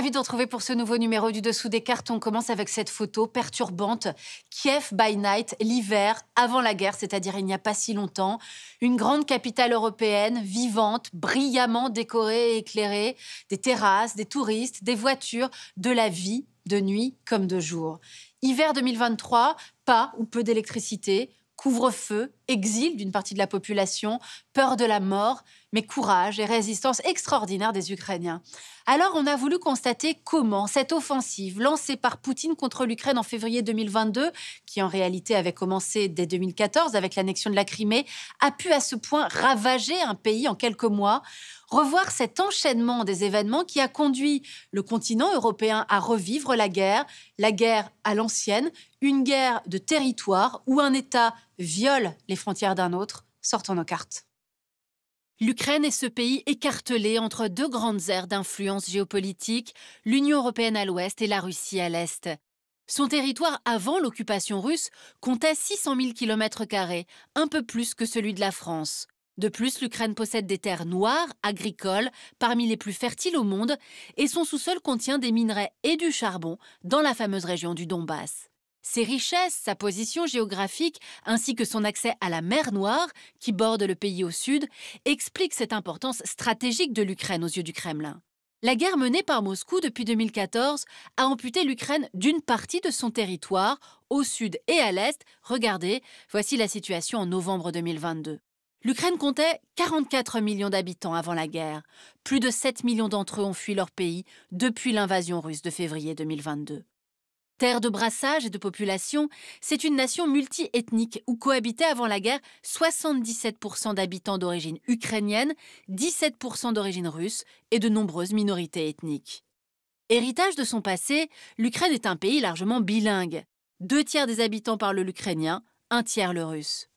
Ravi de vous retrouver pour ce nouveau numéro du Dessous des cartes. On commence avec cette photo perturbante. Kiev by night, l'hiver, avant la guerre, c'est-à-dire il n'y a pas si longtemps. Une grande capitale européenne, vivante, brillamment décorée et éclairée. Des terrasses, des touristes, des voitures, de la vie, de nuit comme de jour. Hiver 2023, pas ou peu d'électricité, couvre-feu, exil d'une partie de la population, peur de la mort, mais courage et résistance extraordinaire des Ukrainiens. Alors on a voulu constater comment cette offensive lancée par Poutine contre l'Ukraine en février 2022, qui en réalité avait commencé dès 2014 avec l'annexion de la Crimée, a pu à ce point ravager un pays en quelques mois. Revoir cet enchaînement des événements qui a conduit le continent européen à revivre la guerre, la guerre à l'ancienne, une guerre de territoire ou un État violent les frontières d'un autre, sortons nos cartes. L'Ukraine est ce pays écartelé entre deux grandes aires d'influence géopolitique, l'Union européenne à l'ouest et la Russie à l'est. Son territoire avant l'occupation russe comptait 600 000 km, un peu plus que celui de la France. De plus, l'Ukraine possède des terres noires, agricoles, parmi les plus fertiles au monde, et son sous-sol contient des minerais et du charbon dans la fameuse région du Donbass. Ses richesses, sa position géographique ainsi que son accès à la mer Noire, qui borde le pays au sud, expliquent cette importance stratégique de l'Ukraine aux yeux du Kremlin. La guerre menée par Moscou depuis 2014 a amputé l'Ukraine d'une partie de son territoire, au sud et à l'est. Regardez, voici la situation en novembre 2022. L'Ukraine comptait 44 millions d'habitants avant la guerre. Plus de 7 millions d'entre eux ont fui leur pays depuis l'invasion russe de février 2022. Terre de brassage et de population, c'est une nation multiethnique où cohabitaient avant la guerre 77% d'habitants d'origine ukrainienne, 17% d'origine russe et de nombreuses minorités ethniques. Héritage de son passé, l'Ukraine est un pays largement bilingue. Deux tiers des habitants parlent l'ukrainien, un tiers le russe.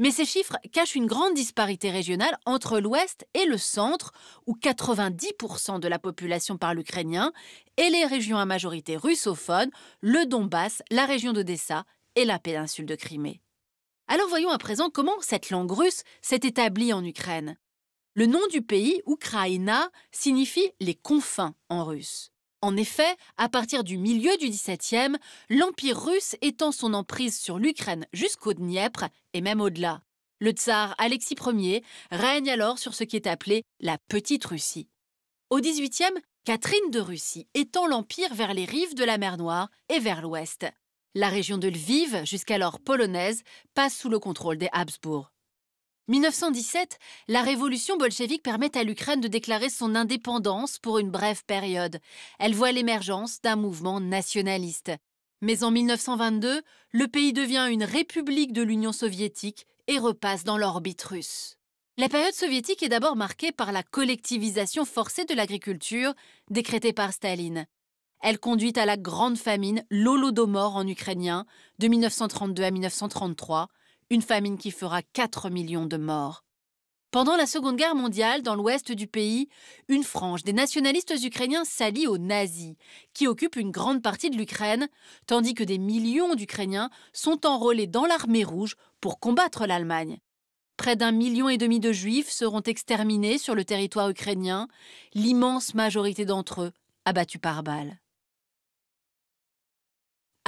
Mais ces chiffres cachent une grande disparité régionale entre l'Ouest et le centre, où 90% de la population parle ukrainien, et les régions à majorité russophone, le Donbass, la région d'Odessa et la péninsule de Crimée. Alors voyons à présent comment cette langue russe s'est établie en Ukraine. Le nom du pays, Ukraina, signifie les confins en russe. En effet, à partir du milieu du XVIIe, l'Empire russe étend son emprise sur l'Ukraine jusqu'au Dniepr et même au-delà. Le tsar Alexis Ier règne alors sur ce qui est appelé la Petite Russie. Au XVIIIe, Catherine de Russie étend l'Empire vers les rives de la mer Noire et vers l'ouest. La région de Lviv, jusqu'alors polonaise, passe sous le contrôle des Habsbourg. 1917, la révolution bolchevique permet à l'Ukraine de déclarer son indépendance pour une brève période. Elle voit l'émergence d'un mouvement nationaliste. Mais en 1922, le pays devient une république de l'Union soviétique et repasse dans l'orbite russe. La période soviétique est d'abord marquée par la collectivisation forcée de l'agriculture décrétée par Staline. Elle conduit à la grande famine, l'Holodomor en ukrainien, de 1932 à 1933, une famine qui fera 4 millions de morts. Pendant la Seconde Guerre mondiale, dans l'ouest du pays, une frange des nationalistes ukrainiens s'allie aux nazis, qui occupent une grande partie de l'Ukraine, tandis que des millions d'Ukrainiens sont enrôlés dans l'armée rouge pour combattre l'Allemagne. Près d'un million et demi de juifs seront exterminés sur le territoire ukrainien, l'immense majorité d'entre eux abattus par balles.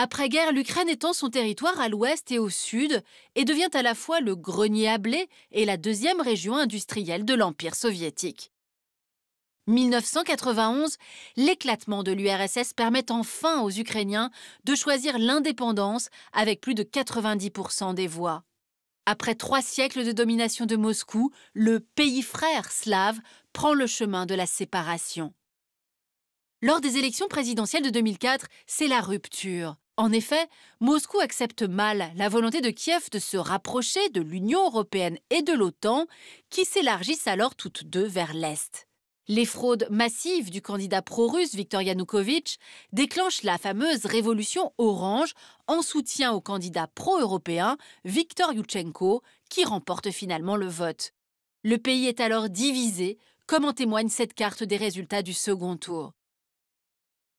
Après-guerre, l'Ukraine étend son territoire à l'ouest et au sud et devient à la fois le grenier à blé et la deuxième région industrielle de l'Empire soviétique. 1991, l'éclatement de l'URSS permet enfin aux Ukrainiens de choisir l'indépendance avec plus de 90% des voix. Après trois siècles de domination de Moscou, le pays frère slave prend le chemin de la séparation. Lors des élections présidentielles de 2004, c'est la rupture. En effet, Moscou accepte mal la volonté de Kiev de se rapprocher de l'Union européenne et de l'OTAN, qui s'élargissent alors toutes deux vers l'Est. Les fraudes massives du candidat pro-russe Viktor Yanukovych déclenchent la fameuse révolution orange en soutien au candidat pro-européen Viktor Youtchenko, qui remporte finalement le vote. Le pays est alors divisé, comme en témoigne cette carte des résultats du second tour.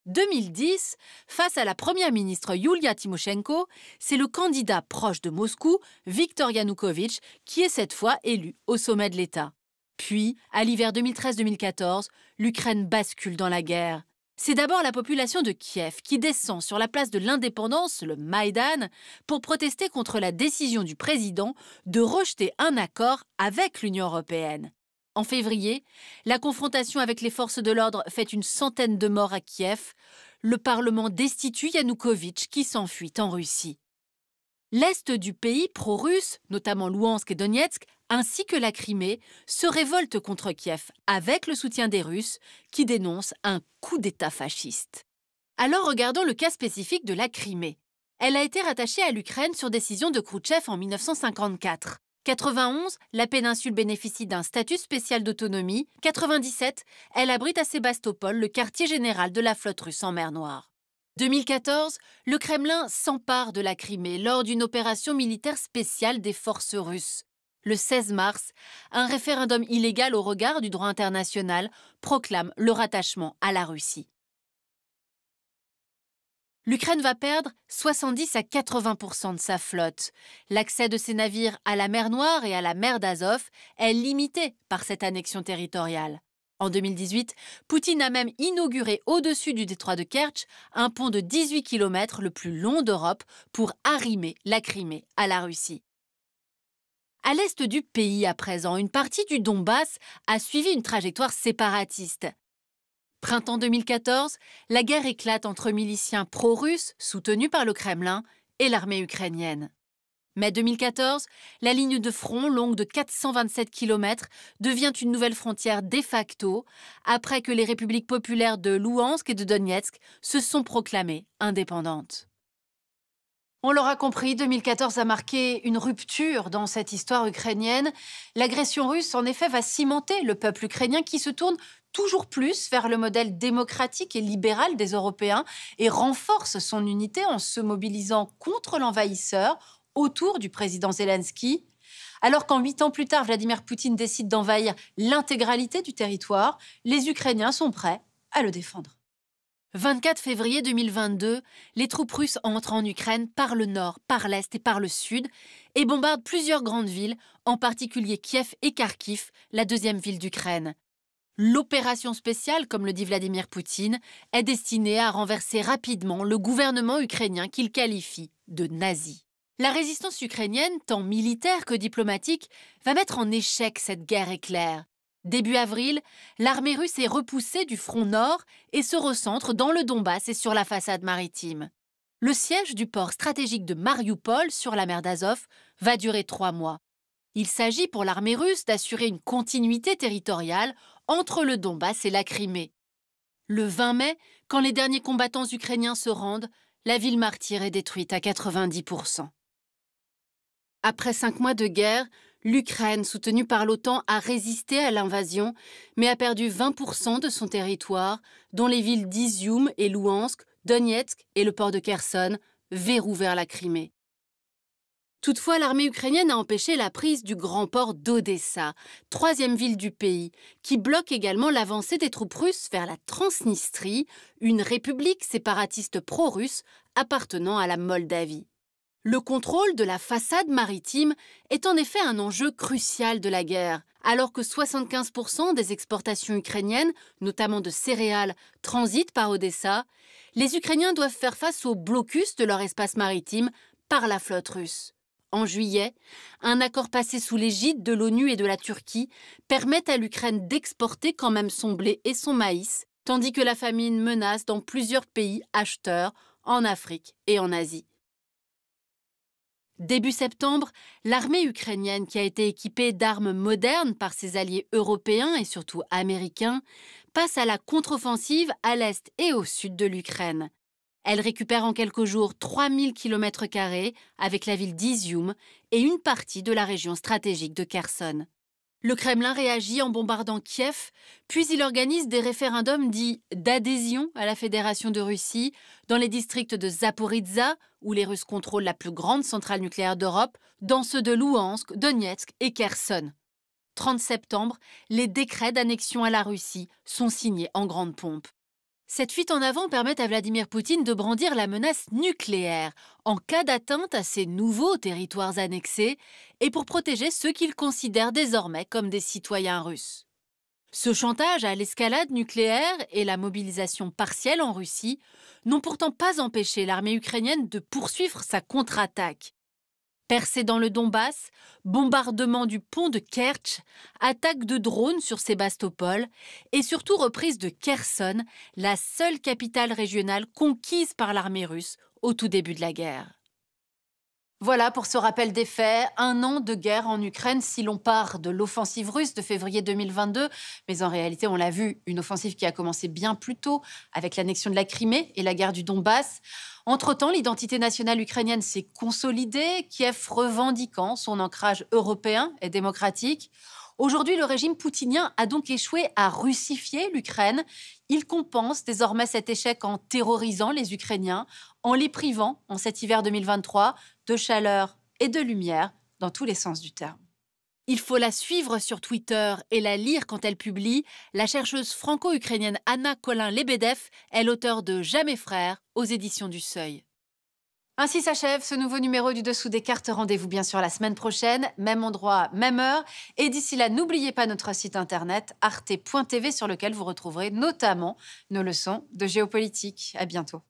2010, face à la première ministre Yulia Tymoshenko, c'est le candidat proche de Moscou, Viktor Yanukovych, qui est cette fois élu au sommet de l'État. Puis, à l'hiver 2013-2014, l'Ukraine bascule dans la guerre. C'est d'abord la population de Kiev qui descend sur la place de l'indépendance, le Maïdan, pour protester contre la décision du président de rejeter un accord avec l'Union européenne. En février, la confrontation avec les forces de l'ordre fait une centaine de morts à Kiev. Le Parlement destitue Yanukovych qui s'enfuit en Russie. L'Est du pays pro-russe, notamment Louhansk et Donetsk, ainsi que la Crimée, se révolte contre Kiev avec le soutien des Russes qui dénoncent un coup d'État fasciste. Alors regardons le cas spécifique de la Crimée. Elle a été rattachée à l'Ukraine sur décision de Khrouchtchev en 1954. 91, la péninsule bénéficie d'un statut spécial d'autonomie. 97, elle abrite à Sébastopol le quartier général de la flotte russe en mer Noire. 2014, le Kremlin s'empare de la Crimée lors d'une opération militaire spéciale des forces russes. Le 16 mars, un référendum illégal au regard du droit international proclame le rattachement à la Russie. L'Ukraine va perdre 70 à 80 de sa flotte. L'accès de ses navires à la mer Noire et à la mer d'Azov est limité par cette annexion territoriale. En 2018, Poutine a même inauguré au-dessus du détroit de Kerch un pont de 18 km le plus long d'Europe pour arrimer la Crimée à la Russie. À l'est du pays à présent, une partie du Donbass a suivi une trajectoire séparatiste. Printemps 2014, la guerre éclate entre miliciens pro-russes soutenus par le Kremlin et l'armée ukrainienne. Mai 2014, la ligne de front, longue de 427 km, devient une nouvelle frontière de facto après que les républiques populaires de Louhansk et de Donetsk se sont proclamées indépendantes. On l'aura compris, 2014 a marqué une rupture dans cette histoire ukrainienne. L'agression russe, en effet, va cimenter le peuple ukrainien qui se tourne toujours plus vers le modèle démocratique et libéral des Européens et renforce son unité en se mobilisant contre l'envahisseur autour du président Zelensky. Alors qu'en huit ans plus tard, Vladimir Poutine décide d'envahir l'intégralité du territoire, les Ukrainiens sont prêts à le défendre. 24 février 2022, les troupes russes entrent en Ukraine par le nord, par l'est et par le sud et bombardent plusieurs grandes villes, en particulier Kiev et Kharkiv, la deuxième ville d'Ukraine. L'opération spéciale, comme le dit Vladimir Poutine, est destinée à renverser rapidement le gouvernement ukrainien qu'il qualifie de nazi. La résistance ukrainienne, tant militaire que diplomatique, va mettre en échec cette guerre éclair. Début avril, l'armée russe est repoussée du front nord et se recentre dans le Donbass et sur la façade maritime. Le siège du port stratégique de Mariupol sur la mer d'Azov va durer trois mois. Il s'agit pour l'armée russe d'assurer une continuité territoriale entre le Donbass et la Crimée. Le 20 mai, quand les derniers combattants ukrainiens se rendent, la ville martyre est détruite à 90%. Après cinq mois de guerre, l'Ukraine, soutenue par l'OTAN, a résisté à l'invasion, mais a perdu 20% de son territoire, dont les villes d'Izium et Louhansk, Donetsk et le port de Kherson, verrou vers la Crimée. Toutefois, l'armée ukrainienne a empêché la prise du grand port d'Odessa, troisième ville du pays, qui bloque également l'avancée des troupes russes vers la Transnistrie, une république séparatiste pro-russe appartenant à la Moldavie. Le contrôle de la façade maritime est en effet un enjeu crucial de la guerre. Alors que 75% des exportations ukrainiennes, notamment de céréales, transitent par Odessa, les Ukrainiens doivent faire face au blocus de leur espace maritime par la flotte russe en juillet, un accord passé sous l'égide de l'ONU et de la Turquie permet à l'Ukraine d'exporter quand même son blé et son maïs, tandis que la famine menace dans plusieurs pays acheteurs en Afrique et en Asie. Début septembre, l'armée ukrainienne, qui a été équipée d'armes modernes par ses alliés européens et surtout américains, passe à la contre-offensive à l'est et au sud de l'Ukraine. Elle récupère en quelques jours 3000 km avec la ville d'Izium et une partie de la région stratégique de Kherson. Le Kremlin réagit en bombardant Kiev, puis il organise des référendums dits d'adhésion à la Fédération de Russie dans les districts de Zaporizhzhia, où les Russes contrôlent la plus grande centrale nucléaire d'Europe, dans ceux de Louhansk, Donetsk et Kherson. 30 septembre, les décrets d'annexion à la Russie sont signés en grande pompe. Cette fuite en avant permet à Vladimir Poutine de brandir la menace nucléaire en cas d'atteinte à ses nouveaux territoires annexés et pour protéger ceux qu'il considère désormais comme des citoyens russes. Ce chantage à l'escalade nucléaire et la mobilisation partielle en Russie n'ont pourtant pas empêché l'armée ukrainienne de poursuivre sa contre-attaque, Versée dans le Donbass, bombardement du pont de Kerch, attaque de drones sur Sébastopol et surtout reprise de Kherson, la seule capitale régionale conquise par l'armée russe au tout début de la guerre. Voilà pour ce rappel des faits, un an de guerre en Ukraine si l'on part de l'offensive russe de février 2022, mais en réalité on l'a vu, une offensive qui a commencé bien plus tôt avec l'annexion de la Crimée et la guerre du Donbass. Entre-temps, l'identité nationale ukrainienne s'est consolidée, Kiev revendiquant son ancrage européen et démocratique. Aujourd'hui, le régime poutinien a donc échoué à russifier l'Ukraine. Il compense désormais cet échec en terrorisant les Ukrainiens, en les privant, en cet hiver 2023, de chaleur et de lumière dans tous les sens du terme. Il faut la suivre sur Twitter et la lire quand elle publie. La chercheuse franco-ukrainienne Anna Colin-Lebedev est l'auteur de Jamais frère aux éditions du Seuil. Ainsi s'achève ce nouveau numéro du Dessous des cartes. Rendez-vous bien sûr la semaine prochaine, même endroit, même heure. Et d'ici là, n'oubliez pas notre site internet arte.tv sur lequel vous retrouverez notamment nos leçons de géopolitique. À bientôt.